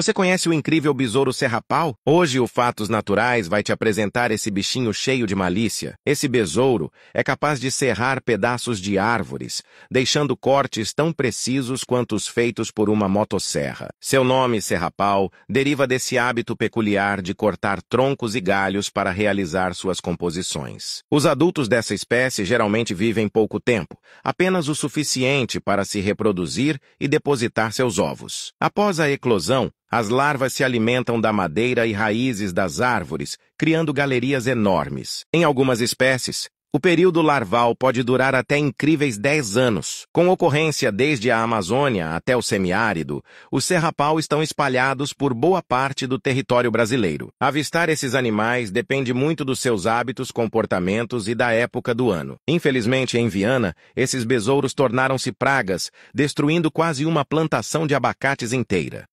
Você conhece o incrível besouro serrapau? Hoje o Fatos Naturais vai te apresentar esse bichinho cheio de malícia. Esse besouro é capaz de serrar pedaços de árvores, deixando cortes tão precisos quanto os feitos por uma motosserra. Seu nome, serrapau, deriva desse hábito peculiar de cortar troncos e galhos para realizar suas composições. Os adultos dessa espécie geralmente vivem pouco tempo, apenas o suficiente para se reproduzir e depositar seus ovos. Após a eclosão, as larvas se alimentam da madeira e raízes das árvores, criando galerias enormes. Em algumas espécies, o período larval pode durar até incríveis 10 anos. Com ocorrência desde a Amazônia até o semiárido, os serrapau estão espalhados por boa parte do território brasileiro. Avistar esses animais depende muito dos seus hábitos, comportamentos e da época do ano. Infelizmente, em Viana, esses besouros tornaram-se pragas, destruindo quase uma plantação de abacates inteira.